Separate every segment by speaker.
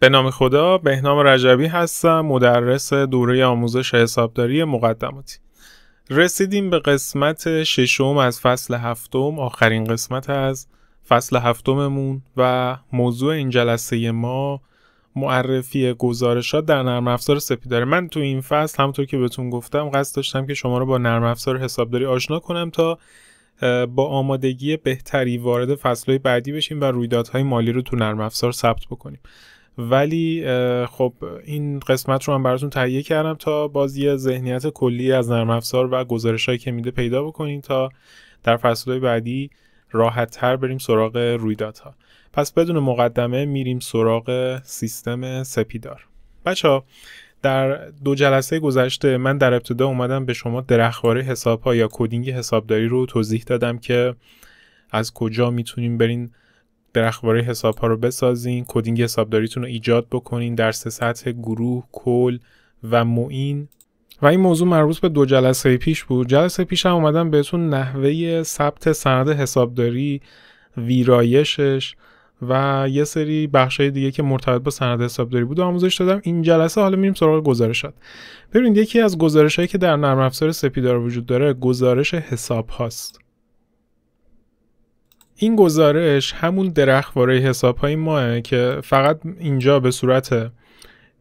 Speaker 1: به نام خدا بهنام رجبی هستم مدرس دوره آموزش حسابداری مقدماتی رسیدیم به قسمت ششم از فصل هفتم آخرین قسمت از فصل هفتممون و موضوع این جلسه ما معرفی گزارشات در نرم افزار سپیداره من تو این فصل همطور که بهتون گفتم قصد داشتم که شما رو با نرم افزار حسابداری آشنا کنم تا با آمادگی بهتری وارد فصلهای بعدی بشیم و رویدادهای مالی رو تو نرم افزار ثبت بکنیم ولی خب این قسمت رو من براتون تهیه کردم تا باز یه ذهنیت کلی از نرم و گزارش که میده پیدا بکنیم تا در فصلهای بعدی راحت تر بریم سراغ رویدادها پس بدون مقدمه میریم سراغ سیستم سپیدار بچه ها در دو جلسه گذشته من در ابتدا اومدم به شما درخواره حساب ها یا کدینگ حسابداری رو توضیح دادم که از کجا میتونیم برین درخواره حساب ها رو بسازین کدینگ حسابداریتون رو ایجاد بکنین در سه سطح گروه کل و معین و این موضوع مربوط به دو جلسه پیش بود جلسه پیش هم اومدم بهتون نحوه ثبت سند حسابداری ویرایشش و یه سری بخشای دیگه که مرتبط با سند حسابداری بود آموزش دادم این جلسه حالا میریم سراغ گزارشات ببینید یکی از گزارشهایی که در نرم افزار سپیدار وجود داره گزارش حساب هاست این گزارش همون درخت واره حساب های ماه که فقط اینجا به صورت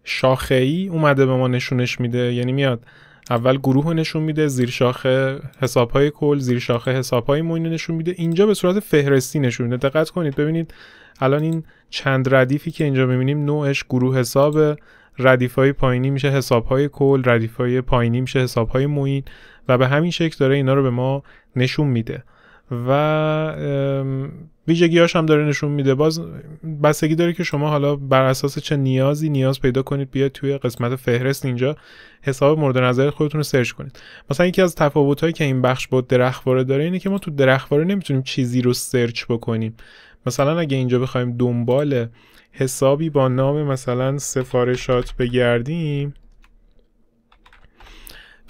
Speaker 1: شاخه ای اومده به ما نشونش میده یعنی میاد اول گروه رو نشون میده زیر شاخه حساب های کل زیر شاخه حساب های موین نشون میده اینجا به صورت فهرستی نشون میده دقت کنید ببینید الان این چند ردیفی که اینجا میبینیم نوعش گروه حساب ردیف های پایینی میشه حساب های کل ردیف های پایینی میشه حساب های موین و به همین شکل داره اینا رو به ما نشون میده و ویژگی هم داره نشون میده باز بستگی داره که شما حالا بر اساس چه نیازی نیاز پیدا کنید بیاید توی قسمت فهرست اینجا حساب مورد نظر خودتون رو سرچ کنید مثلا یکی از هایی که این بخش با درخواره داره اینه که ما تو درخواره نمیتونیم چیزی رو سرچ بکنیم مثلا اگه اینجا بخوایم دنبال حسابی با نام مثلا سفارشات بگردیم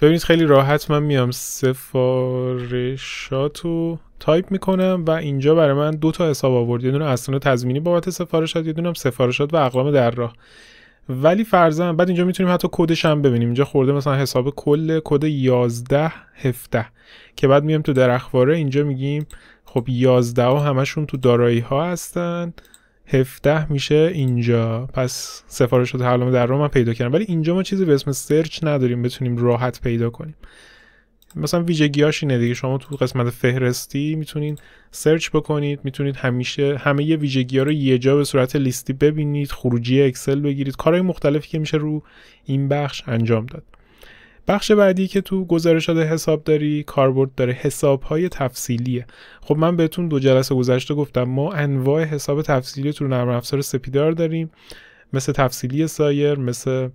Speaker 1: ببینید خیلی راحت من میام سفارشاتو تایپ میکنم و اینجا برای من دو تا حساب آورد یه دونه اصلا تضمینی بابت سفارشات یه دونه سفارشات و اقلام در راه ولی فرضاً بعد اینجا میتونیم حتی کدش هم ببینیم اینجا خورده مثلا حساب کل کد 11 17 که بعد میام تو در اینجا میگیم خب 11 و همشون تو دارایی ها هستن 17 میشه اینجا پس سفارش شده ما در رو من پیدا کردم ولی اینجا ما چیزی به اسم سرچ نداریم بتونیم راحت پیدا کنیم مثلا ویژگی اینه دیگه شما تو قسمت فهرستی میتونید سرچ بکنید میتونید همیشه همه یه ویژگی ها رو یه جا به صورت لیستی ببینید خروجی اکسل بگیرید کارهای مختلفی که میشه رو این بخش انجام داد بخش بعدی که تو گزارشات داری کاربرد داره حسابهای تفصیلیه خب من بهتون دو جلسه گذشته گفتم ما انواع حساب تفصیلی تو نرم افزار سپیدار داریم مثل تفصیلی سایر مثل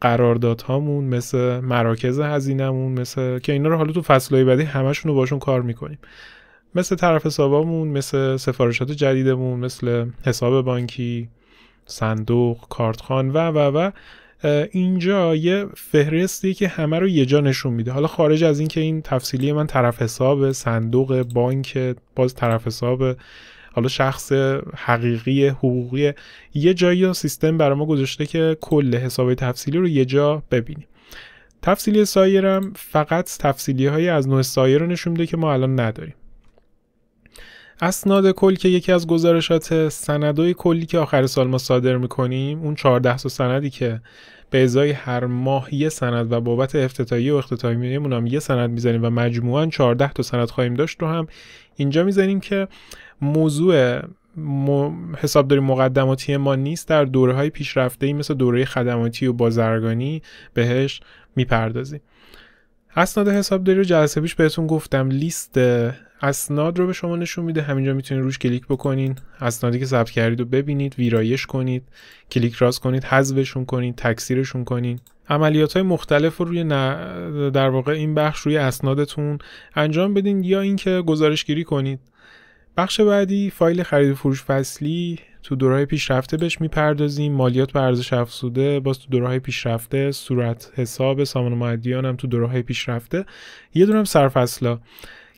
Speaker 1: قراردادهامون مثل مراکز هزینهمون مثل که اینا رو حالا تو فصلهای بعدی همشون رو باشون کار میکنیم مثل طرف حسابامون مثل سفارشات جدیدمون مثل حساب بانکی صندوق کارتخان و و و اینجا یه فهرستی که همه رو یه جا نشون میده حالا خارج از اینکه این تفصیلی من طرف حساب صندوق بانک باز طرف حساب حالا شخص حقیقی حقوقی یه جایی و سیستم برای ما گذاشته که کل حساب تفصیلی رو یه جا ببینیم تفصیلی سایرم فقط تفصیلی های از نوع سایر رو نشون میده که ما الان نداریم اسناد کل که یکی از گزارشات سندهای کلی که آخر سال ما صادر میکنیم اون 14 تا سندی که به ازای هر ماه یه سند و بابت افتتاحیه و اختتامیهمون هم یه سند میزنیم و مجموعا 14 تا سند خواهیم داشت رو هم اینجا میزنیم که موضوع حسابداری مقدماتی ما نیست در دوره های پیشرفته ای مثل دوره خدماتی و بازرگانی بهش میپردازیم اسناد حسابداری رو جلسه پیش بهتون گفتم لیست اسناد رو به شما نشون میده همینجا میتونید روش کلیک بکنین اسنادی که ثبت کردید رو ببینید ویرایش کنید کلیک راست کنید حذفشون کنید تکثیرشون کنید عملیات های مختلف رو روی در واقع این بخش روی اسنادتون انجام بدین یا اینکه گزارش گیری کنید بخش بعدی فایل خرید و فروش فصلی تو دورهای پیشرفته بهش میپردازیم مالیات به ارزش افزوده باز تو دورهای پیشرفته صورت حساب سامان و هم تو دورهای پیشرفته یه صرف سرفصلا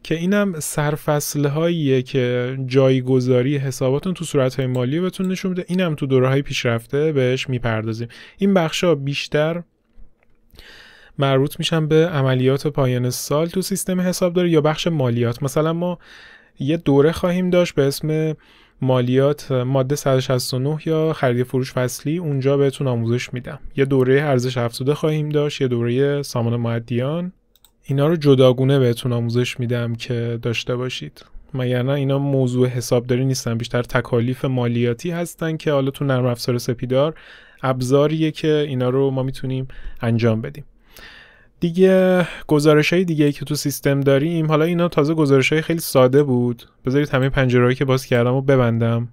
Speaker 1: که اینم سرفصل هاییه که جایگذاری حساباتون تو صورت های مالی بهتون نشون میده اینم تو دوره های پیشرفته بهش میپردازیم این بخش ها بیشتر مربوط میشن به عملیات پایان سال تو سیستم داره یا بخش مالیات مثلا ما یه دوره خواهیم داشت به اسم مالیات ماده 169 یا خرید فروش فصلی اونجا بهتون آموزش میدم یه دوره ارزش افزوده خواهیم داشت یه دوره سامان مادیان اینا رو جداگونه بهتون آموزش میدم که داشته باشید مگر نه اینا موضوع حسابداری نیستن بیشتر تکالیف مالیاتی هستن که حالا تو نرم افزار سپیدار ابزاریه که اینا رو ما میتونیم انجام بدیم دیگه گزارش های دیگه که تو سیستم داریم حالا اینا تازه گزارش های خیلی ساده بود بذارید همه پنجرهایی که باز کردم و ببندم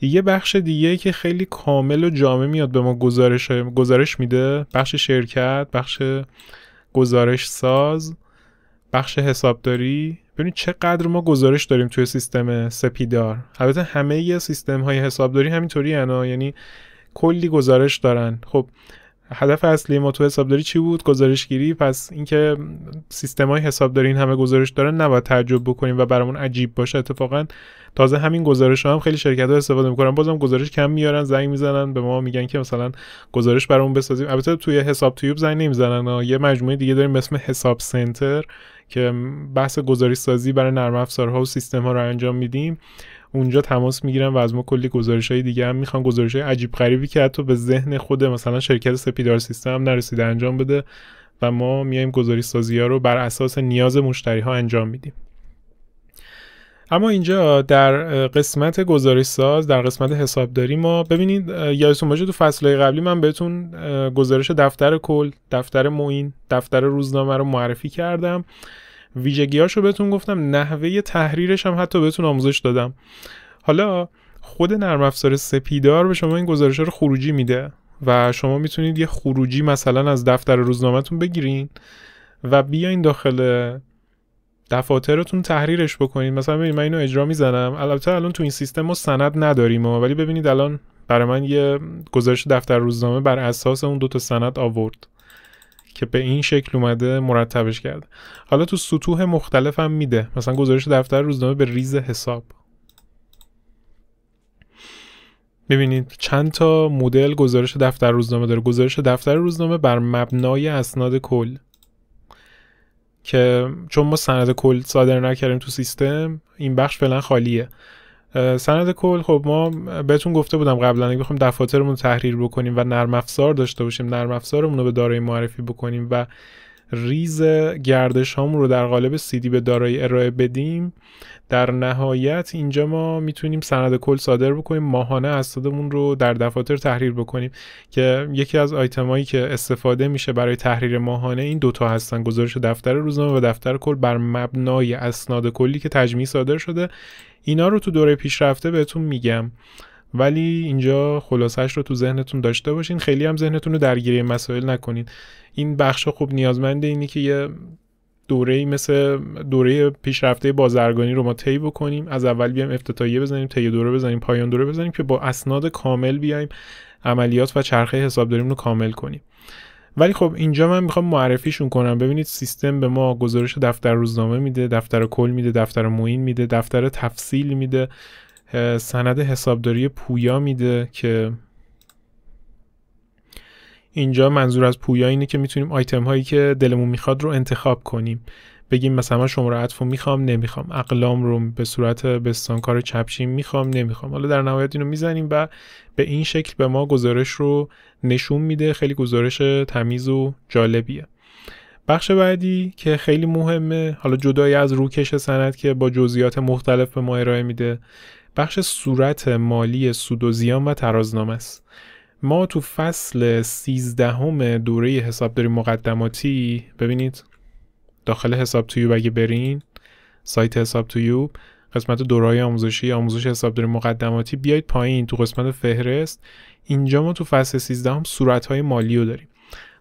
Speaker 1: یه بخش دیگه که خیلی کامل و جامع میاد به ما گزارش, گزارش میده بخش شرکت بخش گزارش ساز بخش حسابداری ببینید چقدر ما گزارش داریم توی سیستم سپیدار البته همه سیستم های حسابداری همینطوری یعنی کلی گزارش دارن خب هدف اصلی ما تو حسابداری چی بود گزارش گیری؟ پس اینکه سیستم های حسابداری این همه گزارش دارن نباید تعجب بکنیم و برامون عجیب باشه اتفاقا تازه همین گزارش ها هم خیلی شرکت ها استفاده میکنن بازم گزارش کم میارن زنگ میزنن به ما میگن که مثلا گزارش برامون بسازیم البته توی حساب تیوب زنگ نمیزنن یه مجموعه دیگه داریم به اسم حساب سنتر که بحث گزارش سازی برای نرم افزارها و سیستم ها رو انجام میدیم اونجا تماس میگیرن و از ما کلی گزارش های دیگه هم میخوان گزارش های عجیب غریبی که حتی به ذهن خود مثلا شرکت سپیدار سیستم هم نرسیده انجام بده و ما میایم گزارش سازی ها رو بر اساس نیاز مشتری ها انجام میدیم اما اینجا در قسمت گزارش ساز در قسمت حسابداری ما ببینید یادتون باشه تو فصلهای قبلی من بهتون گزارش دفتر کل دفتر معین دفتر روزنامه رو معرفی کردم ویژگیاش رو بهتون گفتم نحوه تحریرش هم حتی بهتون آموزش دادم حالا خود نرم افزار سپیدار به شما این گزارش رو خروجی میده و شما میتونید یه خروجی مثلا از دفتر روزنامهتون بگیرین و بیاین داخل دفاترتون تحریرش بکنید مثلا ببینید من اینو اجرا میزنم البته الان تو این سیستم ما سند نداریم ولی ببینید الان برای من یه گزارش دفتر روزنامه بر اساس اون دو تا سند آورد که به این شکل اومده مرتبش کرده حالا تو سطوح مختلف هم میده مثلا گزارش دفتر روزنامه به ریز حساب ببینید چند تا مدل گزارش دفتر روزنامه داره گزارش دفتر روزنامه بر مبنای اسناد کل که چون ما سند کل صادر نکردیم تو سیستم این بخش فعلا خالیه سند کل خب ما بهتون گفته بودم قبلا اگه بخوایم دفاترمون تحریر بکنیم و نرم افزار داشته باشیم نرم افزارمون رو به دارایی معرفی بکنیم و ریز گردش هامون رو در قالب سیدی به دارایی ارائه بدیم در نهایت اینجا ما میتونیم سند کل صادر بکنیم ماهانه اسنادمون رو در دفاتر تحریر بکنیم که یکی از هایی که استفاده میشه برای تحریر ماهانه این دوتا هستن گزارش دفتر روزنامه و دفتر کل بر مبنای اسناد کلی که تجمیع صادر شده اینا رو تو دوره پیشرفته بهتون میگم ولی اینجا خلاصش رو تو ذهنتون داشته باشین خیلی هم ذهنتون رو درگیری مسائل نکنین این بخش خوب نیازمند اینه که یه دوره مثل دوره پیشرفته بازرگانی رو ما طی بکنیم از اول بیایم افتتاحیه بزنیم طی دوره بزنیم پایان دوره بزنیم که با اسناد کامل بیایم عملیات و چرخه حساب داریم رو کامل کنیم ولی خب اینجا من میخوام معرفیشون کنم ببینید سیستم به ما گزارش دفتر روزنامه میده دفتر کل میده دفتر موین میده دفتر تفصیل میده سند حسابداری پویا میده که اینجا منظور از پویا اینه که میتونیم آیتم هایی که دلمون میخواد رو انتخاب کنیم بگیم مثلا شما رو عطف میخوام نمیخوام اقلام رو به صورت بستانکار چپچین میخوام نمیخوام حالا در نهایت اینو میزنیم و به این شکل به ما گزارش رو نشون میده خیلی گزارش تمیز و جالبیه بخش بعدی که خیلی مهمه حالا جدایی از روکش سند که با جزئیات مختلف به ما ارائه میده بخش صورت مالی سود و زیان و ترازنامه است ما تو فصل سیزدهم دوره حسابداری مقدماتی ببینید داخل حساب تویوب اگه برین سایت حساب تویوب قسمت دورهای آموزشی آموزش حسابداری مقدماتی بیاید پایین تو قسمت فهرست اینجا ما تو فصل 13 هم صورتهای مالی رو داریم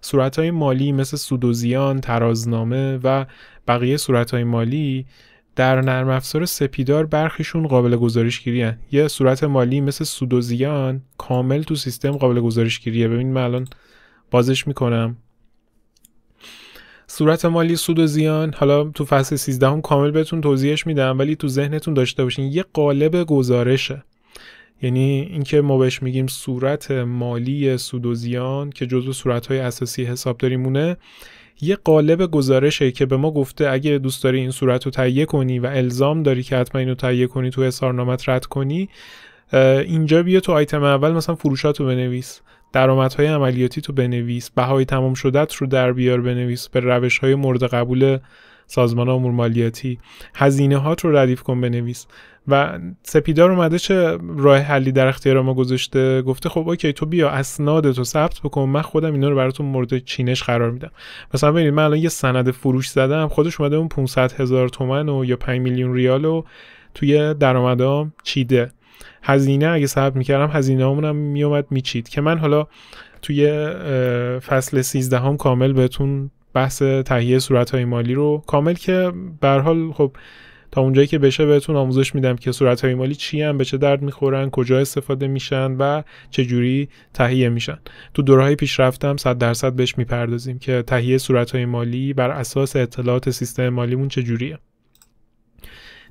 Speaker 1: صورتهای مالی مثل سود و زیان، ترازنامه و بقیه صورتهای مالی در نرم افزار سپیدار برخیشون قابل گزارشگیری گیریه. یه صورت مالی مثل سود و زیان کامل تو سیستم قابل گیریه ببین من الان بازش میکنم صورت مالی سود و زیان حالا تو فصل 13 هم کامل بهتون توضیحش میدم ولی تو ذهنتون داشته باشین یه قالب گزارشه یعنی اینکه ما بهش میگیم صورت مالی سود و زیان که جزو صورت‌های اساسی حسابداری مونه یه قالب گزارشه که به ما گفته اگه دوست داری این صورت رو تهیه کنی و الزام داری که حتما اینو تهیه کنی تو اظهارنامه رد کنی اینجا بیا تو آیتم اول مثلا فروشات رو بنویس درآمدهای عملیاتی تو بنویس بهای تمام شدت رو در بیار بنویس به روش های مورد قبول سازمان امور مالیاتی هزینه هات رو ردیف کن بنویس و سپیدار اومده چه راه حلی در اختیار ما گذاشته گفته خب اوکی تو بیا اسناد تو ثبت بکن من خودم اینا رو براتون مورد چینش قرار میدم مثلا ببینید من الان یه سند فروش زدم خودش اومده اون 500 هزار تومن و یا 5 میلیون ریال رو توی درآمدام چیده هزینه اگه صبر میکردم هزینه همون هم میومد میچید که من حالا توی فصل 13 هم کامل بهتون بحث تهیه صورت های مالی رو کامل که برحال خب تا اونجایی که بشه بهتون آموزش میدم که صورت های مالی چی هم به چه درد میخورن کجا استفاده میشن و چه جوری تهیه میشن تو دورهای پیشرفتم صد درصد بهش میپردازیم که تهیه صورت های مالی بر اساس اطلاعات سیستم مالیمون چه جوریه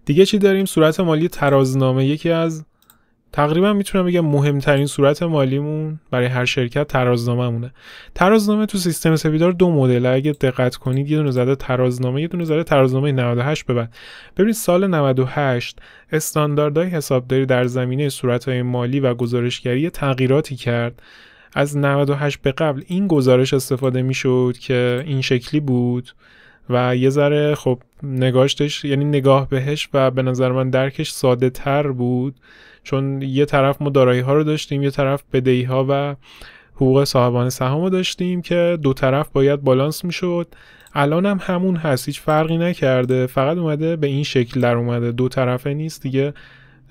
Speaker 1: دیگه چی داریم صورت مالی ترازنامه یکی از تقریبا میتونم بگم مهمترین صورت مالیمون برای هر شرکت ترازنامهمونه ترازنامه تو سیستم سپیدار دو مدل اگه دقت کنید یه دونه زده ترازنامه یه دونه زده ترازنامه 98 ببند ببینید سال 98 استانداردهای حسابداری در زمینه صورتهای مالی و گزارشگری تغییراتی کرد از 98 به قبل این گزارش استفاده میشد که این شکلی بود و یه ذره خب نگاشتش یعنی نگاه بهش و به نظر من درکش ساده تر بود چون یه طرف ما دارایی ها رو داشتیم یه طرف بدهی ها و حقوق صاحبان سهام رو داشتیم که دو طرف باید بالانس میشد الان هم همون هست هیچ فرقی نکرده فقط اومده به این شکل در اومده دو طرفه نیست دیگه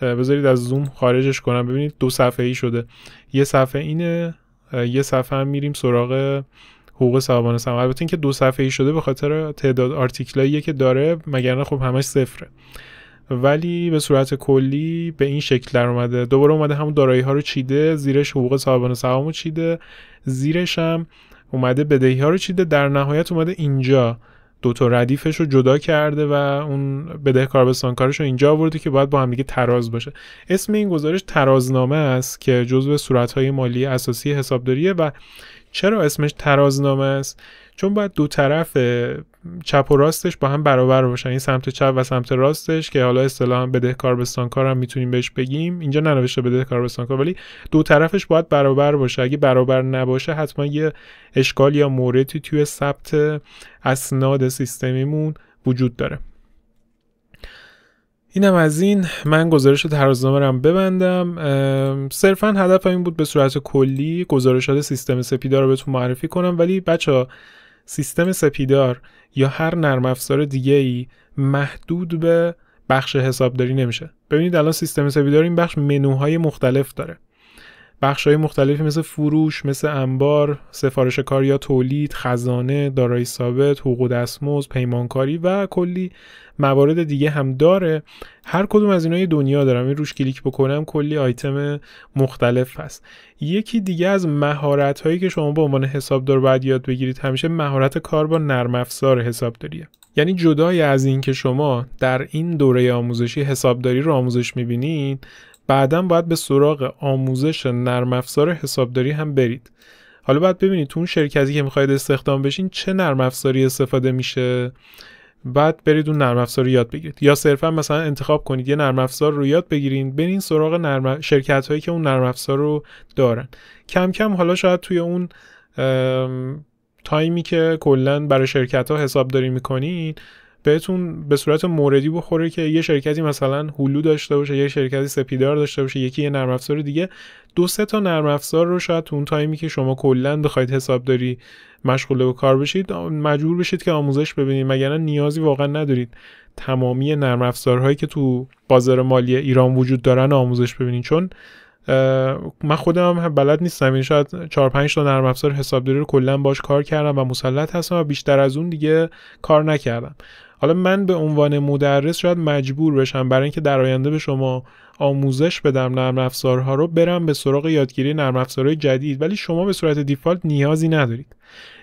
Speaker 1: بذارید از زوم خارجش کنم ببینید دو صفحه ای شده یه صفحه اینه یه صفحه هم میریم سراغ حقوق صاحبان سهام البته اینکه دو صفحه ای شده به خاطر تعداد آرتیکلایی که داره مگرنه خب همش صفره ولی به صورت کلی به این شکل در اومده دوباره اومده همون دارایی ها رو چیده زیرش حقوق صاحبان سهام چیده زیرش هم اومده بدهی ها رو چیده در نهایت اومده اینجا دوتا تا ردیفش رو جدا کرده و اون بده کاربستان کارش رو اینجا آورده که باید با هم دیگه تراز باشه اسم این گزارش ترازنامه است که جزو صورت‌های مالی اساسی حسابداریه و چرا اسمش ترازنامه است چون باید دو طرف چپ و راستش با هم برابر باشن این سمت چپ و سمت راستش که حالا اصطلاحا بدهکار بستانکار هم میتونیم بهش بگیم اینجا ننوشته بدهکار بستانکار ولی دو طرفش باید برابر باشه اگه برابر نباشه حتما یه اشکال یا موردی توی ثبت اسناد سیستمیمون وجود داره اینم از این من گزارش ترازنامه رو ببندم صرفا هدف این بود به صورت کلی گزارشات سیستم سپیدار رو بهتون معرفی کنم ولی بچه سیستم سپیدار یا هر نرم افزار دیگه ای محدود به بخش حسابداری نمیشه ببینید الان سیستم سپیدار این بخش منوهای مختلف داره بخش های مختلفی مثل فروش، مثل انبار، سفارش کار یا تولید، خزانه، دارایی ثابت، حقوق دستمزد، پیمانکاری و کلی موارد دیگه هم داره. هر کدوم از اینا یه دنیا دارم. این روش کلیک بکنم کلی آیتم مختلف هست. یکی دیگه از مهارت هایی که شما به عنوان حسابدار باید یاد بگیرید همیشه مهارت کار با نرم افزار حسابداریه. یعنی جدای از اینکه شما در این دوره آموزشی حسابداری رو آموزش میبینید بعدا باید به سراغ آموزش نرم افزار حسابداری هم برید حالا باید ببینید تو اون شرکتی که میخواید استخدام بشین چه نرم افزاری استفاده میشه بعد برید اون نرم افزار رو یاد بگیرید یا صرفا مثلا انتخاب کنید یه نرم افزار رو یاد بگیرید. برین سراغ نرم شرکت هایی که اون نرم افزار رو دارن کم کم حالا شاید توی اون تایمی که کلا برای شرکت ها حسابداری میکنین بهتون به صورت موردی بخوره که یه شرکتی مثلا هلو داشته باشه یه شرکتی سپیدار داشته باشه یکی یه نرم افزار دیگه دو سه تا نرم افزار رو شاید اون تایمی که شما کلا بخواید حسابداری مشغول به کار بشید مجبور بشید که آموزش ببینید مگر نیازی واقعا ندارید تمامی نرم افزارهایی که تو بازار مالی ایران وجود دارن آموزش ببینید چون من خودم بلد نیستم این یعنی شاید 4 5 تا نرم افزار حسابداری رو کلا باش کار کردم و مسلط هستم و بیشتر از اون دیگه کار نکردم حالا من به عنوان مدرس شاید مجبور بشم برای اینکه در آینده به شما آموزش بدم نرم افزارها رو برم به سراغ یادگیری نرم افزارهای جدید ولی شما به صورت دیفالت نیازی ندارید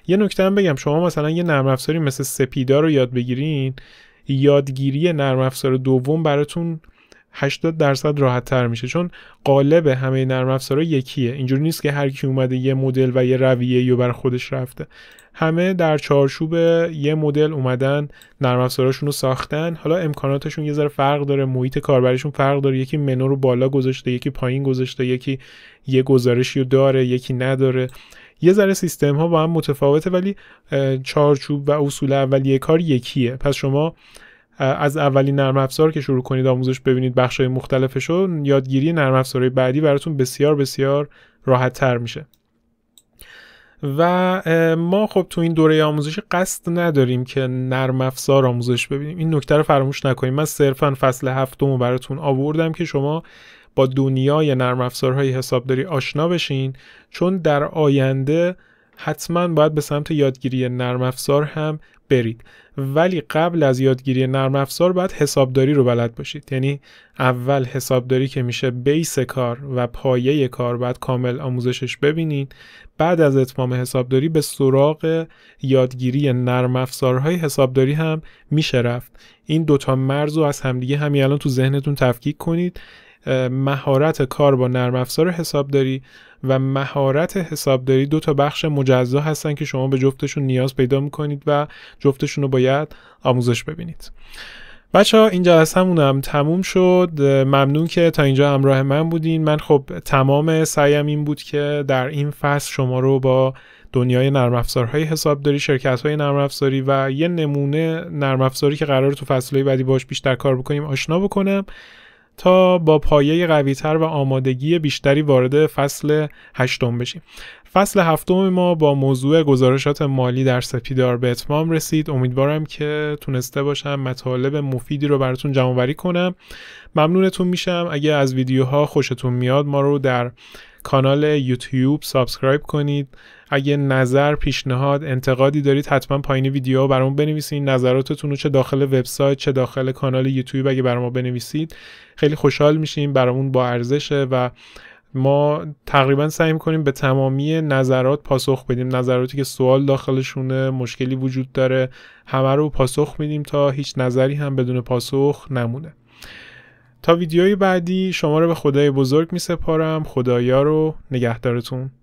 Speaker 1: یه نکته هم بگم شما مثلا یه نرم افزاری مثل سپیدا رو یاد بگیرین یادگیری نرم افزار دوم براتون 80 درصد راحت تر میشه چون قالب همه نرم افزارا یکیه اینجوری نیست که هر کی اومده یه مدل و یه رویه یو بر خودش رفته همه در چارچوب یه مدل اومدن نرم رو ساختن حالا امکاناتشون یه ذره فرق داره محیط کاربریشون فرق داره یکی منو رو بالا گذاشته یکی پایین گذاشته یکی یه گزارشی رو داره یکی نداره یه ذره سیستم ها با هم متفاوته ولی چارچوب و اصول اولیه کار یکیه پس شما از اولین نرم افزار که شروع کنید آموزش ببینید های مختلفش رو یادگیری نرم افزارهای بعدی براتون بسیار بسیار راحت تر میشه و ما خب تو این دوره آموزشی قصد نداریم که نرم افزار آموزش ببینیم این نکته رو فراموش نکنیم من صرفا فصل هفتم رو براتون آوردم که شما با دنیای نرم افزارهای حسابداری آشنا بشین چون در آینده حتما باید به سمت یادگیری نرم افزار هم برید ولی قبل از یادگیری نرم افزار باید حسابداری رو بلد باشید یعنی اول حسابداری که میشه بیس کار و پایه کار باید کامل آموزشش ببینید بعد از اتمام حسابداری به سراغ یادگیری نرم افزارهای حسابداری هم میشه رفت این دوتا مرز رو از همدیگه همین الان تو ذهنتون تفکیک کنید مهارت کار با نرم افزار حسابداری و مهارت حسابداری دو تا بخش مجزا هستن که شما به جفتشون نیاز پیدا میکنید و جفتشون رو باید آموزش ببینید بچه ها این جلسه همونم تموم شد ممنون که تا اینجا همراه من بودین من خب تمام سعیم این بود که در این فصل شما رو با دنیای نرم افزارهای حسابداری شرکت های و یه نمونه نرم که قرار تو فصلهای بعدی باش بیشتر کار بکنیم آشنا بکنم تا با پایه قویتر و آمادگی بیشتری وارد فصل هشتم بشیم فصل هفتم ما با موضوع گزارشات مالی در سپیدار به اتمام رسید امیدوارم که تونسته باشم مطالب مفیدی رو براتون جمعآوری کنم ممنونتون میشم اگه از ویدیوها خوشتون میاد ما رو در کانال یوتیوب سابسکرایب کنید اگه نظر پیشنهاد انتقادی دارید حتما پایین ویدیو برامون بنویسید نظراتتون رو چه داخل وبسایت چه داخل کانال یوتیوب اگه برامون بنویسید خیلی خوشحال میشیم برامون با ارزشه و ما تقریبا سعی میکنیم به تمامی نظرات پاسخ بدیم نظراتی که سوال داخلشونه مشکلی وجود داره همه رو پاسخ میدیم تا هیچ نظری هم بدون پاسخ نمونه تا ویدیوی بعدی شما رو به خدای بزرگ میسپارم خدایا رو نگهدارتون